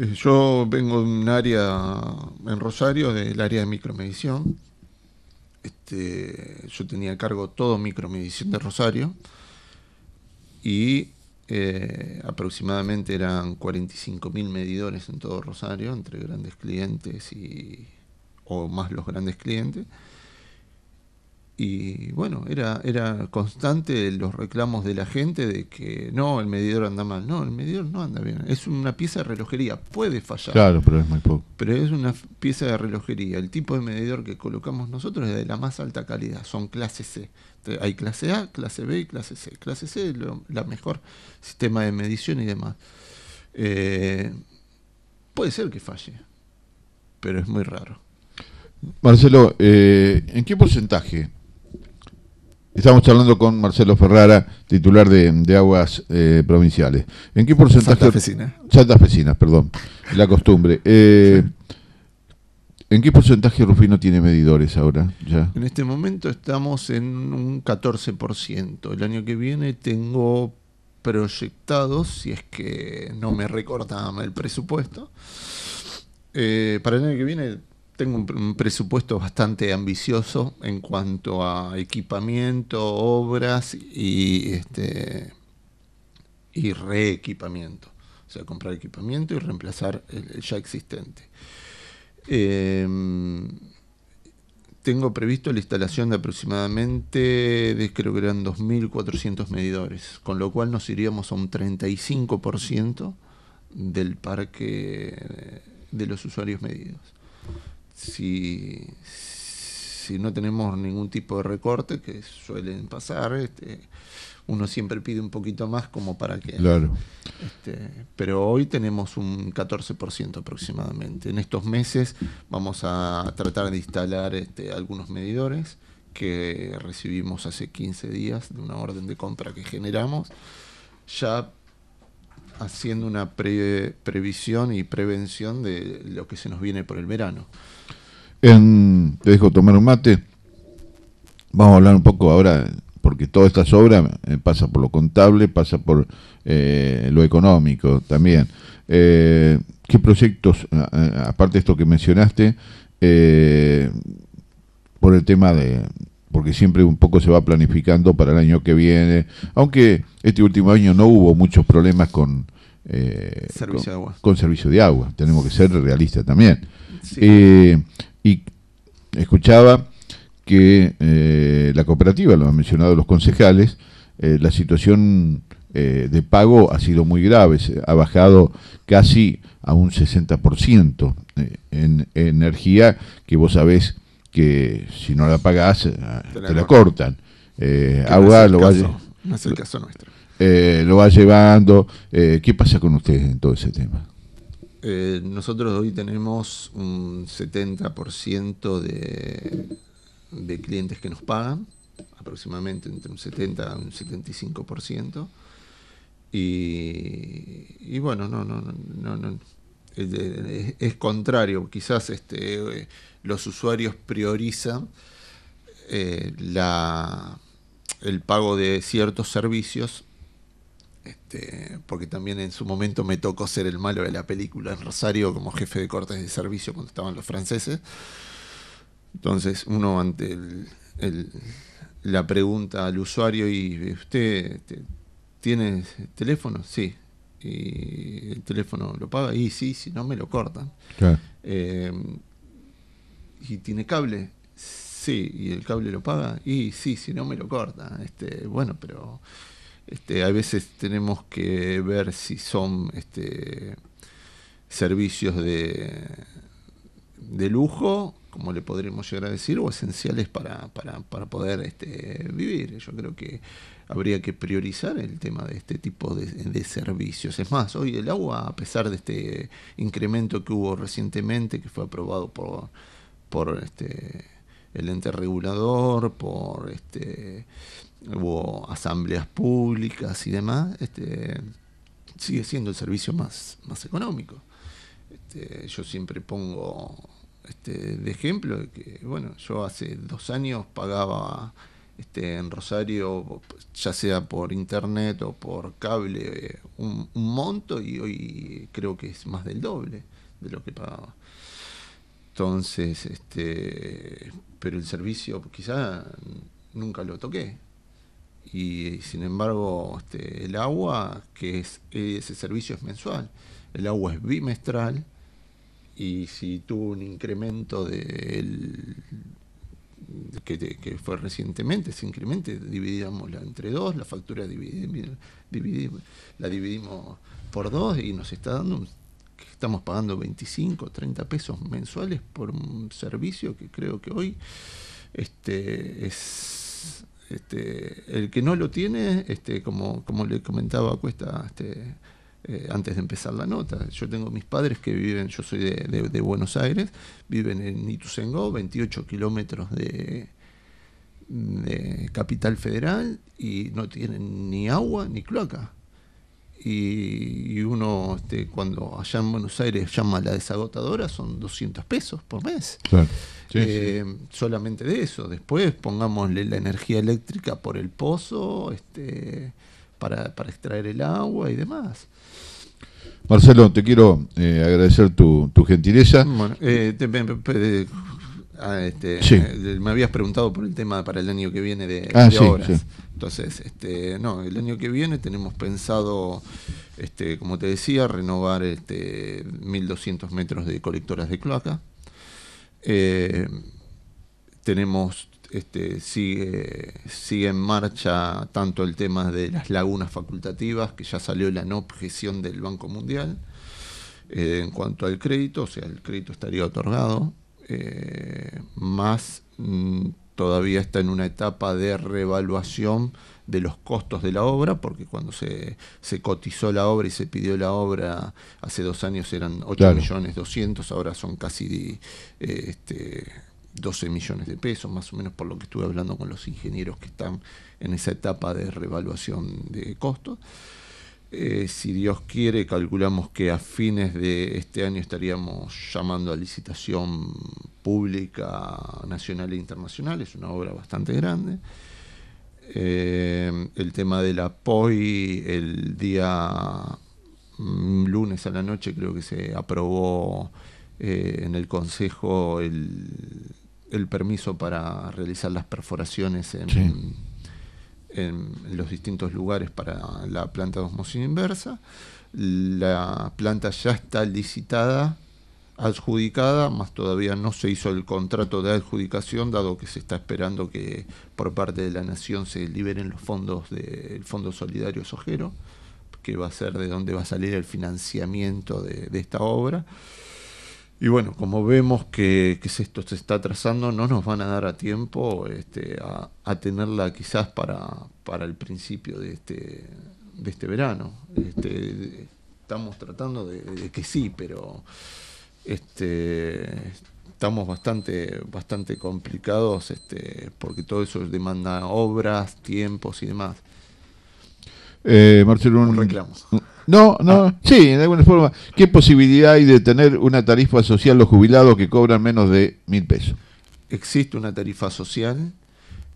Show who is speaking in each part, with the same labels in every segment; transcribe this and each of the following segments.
Speaker 1: Eh, yo vengo de un área en Rosario, del área de micromedición. Este, yo tenía a cargo todo micromedición de Rosario y eh, aproximadamente eran 45.000 medidores en todo Rosario, entre grandes clientes y, o más los grandes clientes y bueno, era, era constante los reclamos de la gente de que no, el medidor anda mal. No, el medidor no anda bien. Es una pieza de relojería, puede fallar. Claro, pero es muy poco. Pero es una pieza de relojería. El tipo de medidor que colocamos nosotros es de la más alta calidad, son clase C. hay clase A, clase B y clase C. Clase C es lo, la mejor sistema de medición y demás. Eh, puede ser que falle, pero es muy raro.
Speaker 2: Marcelo, eh, ¿en qué porcentaje Estamos charlando con Marcelo Ferrara, titular de, Aguas eh, Provinciales. ¿En qué porcentaje... Santa Fecina. Santa Fecina, perdón, la costumbre. Eh, ¿En qué porcentaje Rufino tiene medidores ahora? Ya?
Speaker 1: En este momento estamos en un 14%. El año que viene tengo proyectados, si es que no me recortan el presupuesto. Eh, para el año que viene tengo un, presupuesto bastante ambicioso en cuanto a equipamiento, obras y este, y reequipamiento. O sea, comprar equipamiento y reemplazar el ya existente. Em, tengo previsto la instalación de aproximadamente, creo que eran 2.400 medidores, con lo cual nos iríamos a un 35% del parque de los usuarios medidos si, si no tenemos ningún tipo de recorte, que suelen pasar, este, uno siempre pide un poquito más como para que... Este, pero hoy tenemos un 14% aproximadamente. En estos meses vamos a tratar de instalar este, algunos medidores que recibimos hace 15 días de una orden de compra que generamos, ya haciendo una previsión y prevención de lo que se nos viene por el verano.
Speaker 2: te dejo tomar un mate. Vamos a hablar un poco ahora, porque toda esta obras eh, pasa por lo contable, pasa por eh, lo económico también. Eh, ¿Qué proyectos, aparte de esto que mencionaste, por el tema de, porque siempre un poco se va planificando para el año que viene, aunque este último año no hubo muchos problemas con, eh, servicio de agua. servicio de agua, tenemos que ser realistas también. Eh, y escuchaba que eh, la cooperativa, lo han mencionado los concejales, la situación de pago ha sido muy grave, ha bajado casi a un 60% en, en energía, que vos sabés que si no la pagás, eh, te la, cortan. agua eh, lo va no es el caso nuestro. Eh, lo va llevando. ¿Qué pasa con ustedes en todo ese tema?
Speaker 1: nosotros hoy tenemos un 70% de, de clientes que nos pagan, aproximadamente entre un 70 y un 75%. Y, y bueno, no, no, no eh, es contrario, quizás este, eh, los usuarios priorizan eh, la, el pago de ciertos servicios, este, porque también en su momento me tocó ser el malo de la película en Rosario como jefe de cortes de servicio cuando estaban los franceses. Entonces uno ante la pregunta al usuario y usted este, tiene teléfono, sí, y eh, el teléfono lo paga y sí, si no me lo cortan. Eh, y tiene cable, sí, y el cable lo paga y sí, si no me lo cortan. Este, bueno, pero este, a veces tenemos que ver si son este, servicios de, de lujo como le podremos llegar a decir, o esenciales para, poder este, vivir. Yo creo que habría que priorizar el tema de este tipo de, servicios. Es más, hoy el agua, a pesar de este incremento que hubo recientemente, que fue aprobado por, por este, el ente regulador, por este, hubo asambleas públicas y demás, este, sigue siendo el servicio más, más económico. Este, yo siempre pongo este, de ejemplo que, bueno, yo hace dos años pagaba este, en Rosario, ya sea por internet o por cable, un, monto y hoy creo que es más del doble de lo que pagaba. Entonces, este, pero el servicio quizá nunca lo toqué. Y sin embargo, este, el agua, que es ese servicio es mensual, el agua es bimestral y si tuvo un incremento de que, que, fue recientemente, ese incremento, la entre dos, la factura dividimos, la dividimos por dos y nos está dando estamos pagando 25, 30 pesos mensuales por un servicio que creo que hoy este, es este, el que no lo tiene, este, como, como le comentaba, cuesta este, eh, antes de empezar la nota. Yo tengo mis padres que viven, yo soy de, Buenos Aires, viven en Ituzaingó, 28 kilómetros de, Capital Federal, y no tienen ni agua ni cloaca. Y, uno este, cuando allá en Buenos Aires llama a la desagotadora son 200 pesos por mes. Eh, solamente de eso. Después pongámosle la energía eléctrica por el pozo, este, para, extraer el agua y demás.
Speaker 2: Marcelo, te quiero eh, agradecer tu, gentileza. Bueno,
Speaker 1: me habías preguntado por el tema para el año que viene de, horas ah, Entonces, este, no, el año que viene tenemos pensado, este, como te decía, renovar este, 1.200 metros de colectoras de cloaca. Eh, tenemos este, sigue, en marcha tanto el tema de las lagunas facultativas, que ya salió la no objeción del Banco Mundial, eh, en cuanto al crédito, o sea, el crédito estaría otorgado, eh, más mm, todavía está en una etapa de revaluación de los costos de la obra, porque cuando se, cotizó la obra y se pidió la obra hace dos años eran 8 millones 200, ahora son casi... Eh, este, 12 millones de pesos, más o menos por lo que estuve hablando con los ingenieros que están en esa etapa de revaluación de costos. Eh, si Dios quiere, calculamos que a fines de este año estaríamos llamando a licitación pública nacional e internacional, es una obra bastante grande. Eh, el tema de la POI, el día mm, lunes a la noche creo que se aprobó eh, en el Consejo el, permiso para realizar las perforaciones en, en, los distintos lugares para la planta de osmosis inversa. La planta ya está licitada, adjudicada, más todavía no se hizo el contrato de adjudicación, dado que se está esperando que por parte de la Nación se liberen los fondos del Fondo Solidario Sojero, que va a ser de donde va a salir el financiamiento de esta obra. Y bueno, como vemos que, esto se está trazando, no nos van a dar a tiempo este, a, tenerla quizás para, el principio de este, de este verano. Este, estamos tratando de, que sí, pero este, estamos bastante, bastante complicados este, porque todo eso demanda obras, tiempos y demás.
Speaker 2: Eh, Marcelo, un, no, no, ah. sí, de alguna forma. ¿Qué posibilidad hay de tener una tarifa social los jubilados que cobran menos de mil pesos?
Speaker 1: Existe una tarifa social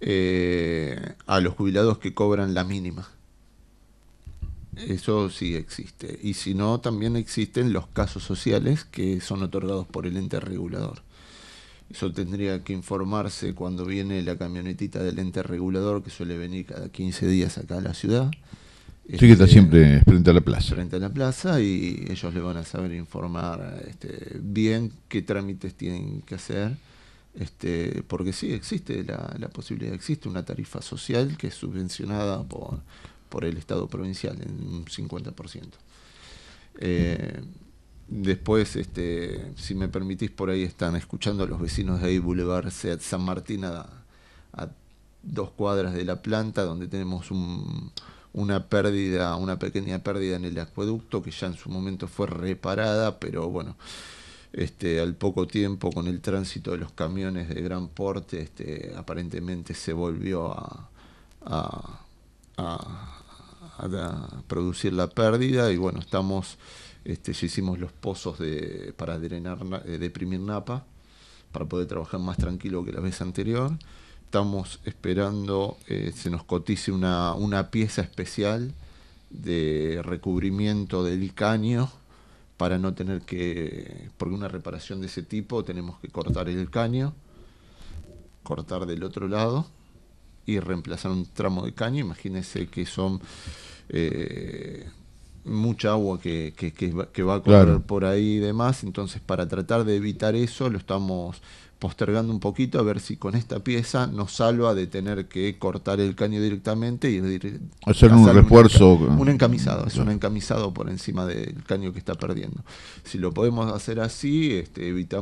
Speaker 1: eh, a los jubilados que cobran la mínima. Eso sí existe. Y si no, también existen los casos sociales que son otorgados por el ente regulador. Eso tendría que informarse cuando viene la camionetita del ente regulador que suele venir cada 15 días acá a la ciudad
Speaker 2: sí, que está siempre frente a la plaza.
Speaker 1: Frente a la plaza y ellos le van a saber informar este, bien qué trámites tienen que hacer, este, porque sí, existe la, posibilidad, existe una tarifa social que es subvencionada por, por el Estado provincial en un 50%. Eh, después, este, si me permitís, por ahí están escuchando a los vecinos de ahí, Boulevard San Martín, a dos cuadras de la planta, donde tenemos un una pérdida, una pequeña pérdida en el acueducto que ya en su momento fue reparada, pero bueno, este, al poco tiempo con el tránsito de los camiones de gran porte, este, aparentemente se volvió a, producir la pérdida y bueno, estamos, este, ya hicimos los pozos de, para drenar, eh, deprimir napa para poder trabajar más tranquilo que la vez anterior estamos esperando, eh, se nos cotice una, una pieza especial de recubrimiento del caño para no tener que, porque una reparación de ese tipo tenemos que cortar el caño, cortar del otro lado y reemplazar un tramo de caño. Imagínense que son eh, mucha agua que, que, va a correr por ahí y demás. Entonces, para tratar de evitar eso, lo estamos postergando un poquito a ver si con esta pieza nos salva de tener que cortar el caño directamente y
Speaker 2: hacer un refuerzo. Un,
Speaker 1: encamisado, es un encamisado por encima del caño que está perdiendo. Si lo podemos hacer así, este, evitamos...